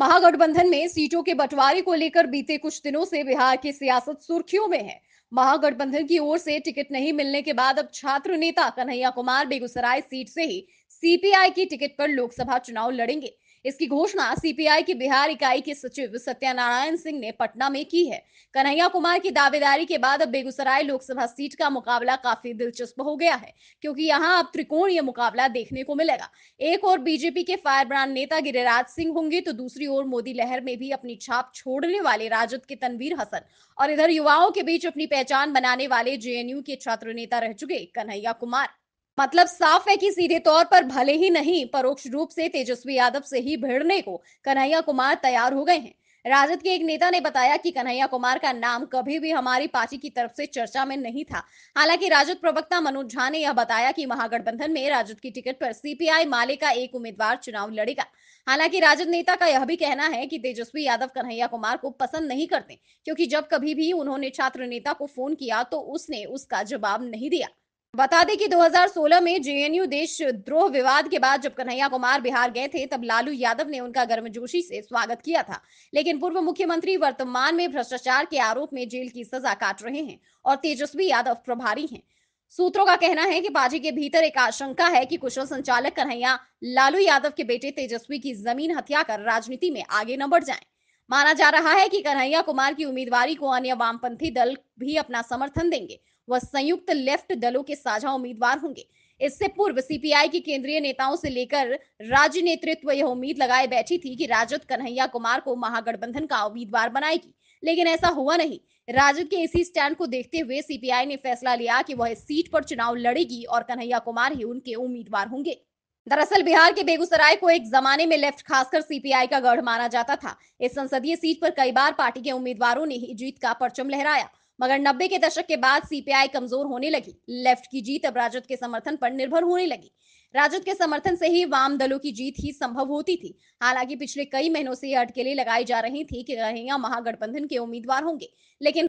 महागठबंधन में सीटों के बंटवारे को लेकर बीते कुछ दिनों से बिहार की सियासत सुर्खियों में है महागठबंधन की ओर से टिकट नहीं मिलने के बाद अब छात्र नेता कन्हैया कुमार बेगूसराय सीट से ही सीपीआई की टिकट पर लोकसभा चुनाव लड़ेंगे इसकी घोषणा सीपीआई की बिहार इकाई के सचिव सत्यनारायण सिंह ने पटना में की है कन्हैया कुमार की दावेदारी के बाद अब बेगूसराय लोकसभा सीट का मुकाबला काफी दिलचस्प हो गया है क्योंकि यहाँ अब त्रिकोणीय मुकाबला देखने को मिलेगा एक और बीजेपी के फायर ब्रांड नेता गिरिराज सिंह होंगे तो दूसरी ओर मोदी लहर में भी अपनी छाप छोड़ने वाले राजद के तनवीर हसन और इधर युवाओं के बीच अपनी पहचान बनाने वाले जेएनयू के छात्र नेता रह चुके कन्हैया कुमार मतलब साफ है कि सीधे तौर पर भले ही नहीं परोक्ष रूप से तेजस्वी यादव से ही भिड़ने को कन्हैया कुमार तैयार हो गए हैं राजद के एक नेता ने बताया कि कन्हैया कुमार का नाम कभी भी हमारी पार्टी की तरफ से चर्चा में नहीं था हालांकि राजद प्रवक्ता मनोज झा ने यह बताया कि महागठबंधन में राजद की टिकट पर सीपीआई माले का एक उम्मीदवार चुनाव लड़ेगा हालांकि राजद नेता का यह भी कहना है कि तेजस्वी यादव कन्हैया कुमार को पसंद नहीं करते क्योंकि जब कभी भी उन्होंने छात्र नेता को फोन किया तो उसने उसका जवाब नहीं दिया बता दें कि 2016 में जेएनयू देश द्रोह विवाद के बाद जब कन्हैया कुमार बिहार गए थे तब लालू यादव ने उनका गर्मजोशी से स्वागत किया था लेकिन पूर्व मुख्यमंत्री वर्तमान में भ्रष्टाचार के आरोप में जेल की सजा काट रहे हैं और तेजस्वी यादव प्रभारी हैं सूत्रों का कहना है कि पार्टी के भीतर एक आशंका है कि कुशल संचालक कन्हैया लालू यादव के बेटे तेजस्वी की जमीन हत्या कर राजनीति में आगे न बढ़ जाए माना जा रहा है कि कन्हैया कुमार की उम्मीदवारी को अन्य वामपंथी दल भी अपना समर्थन देंगे व संयुक्त लेफ्ट दलों के साझा उम्मीदवार होंगे इससे पूर्व सीपीआई की केंद्रीय नेताओं से लेकर राज्य नेतृत्व यह उम्मीद लगाए बैठी थी कि राजद कन्हैया कुमार को महागठबंधन का उम्मीदवार बनाएगी लेकिन ऐसा हुआ नहीं राजद के इसी स्टैंड को देखते हुए सीपीआई ने फैसला लिया कि वह इस सीट पर चुनाव लड़ेगी और कन्हैया कुमार ही उनके उम्मीदवार होंगे दरअसल बिहार के बेगूसराय को एक जमाने में लेफ्ट खासकर सीपीआई का गढ़ माना जाता था इस संसदीय सीट पर कई बार पार्टी के उम्मीदवारों ने ही जीत का परचम लहराया मगर नब्बे के दशक के बाद सीपीआई कमजोर होने लगी लेफ्ट की जीत अब राजद के समर्थन पर निर्भर होने लगी राजद के समर्थन से ही वाम दलों की जीत ही संभव होती थी हालांकि पिछले कई महीनों से यह अटकेले लगाई जा रही थी कि गहैया महागठबंधन के उम्मीदवार होंगे लेकिन